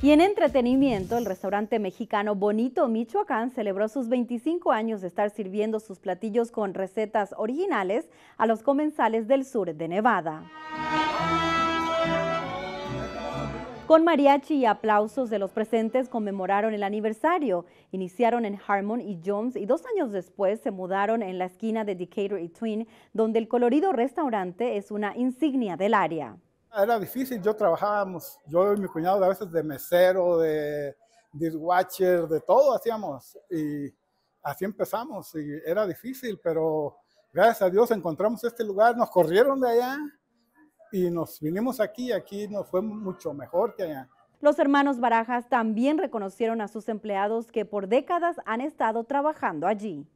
Y en entretenimiento, el restaurante mexicano Bonito Michoacán celebró sus 25 años de estar sirviendo sus platillos con recetas originales a los comensales del sur de Nevada. Con mariachi y aplausos de los presentes conmemoraron el aniversario. Iniciaron en Harmon y Jones y dos años después se mudaron en la esquina de Decatur y Twin, donde el colorido restaurante es una insignia del área. Era difícil, yo trabajábamos, yo y mi cuñado a veces de mesero, de dishwasher, de todo hacíamos y así empezamos y era difícil, pero gracias a Dios encontramos este lugar, nos corrieron de allá y nos vinimos aquí, aquí nos fue mucho mejor que allá. Los hermanos Barajas también reconocieron a sus empleados que por décadas han estado trabajando allí.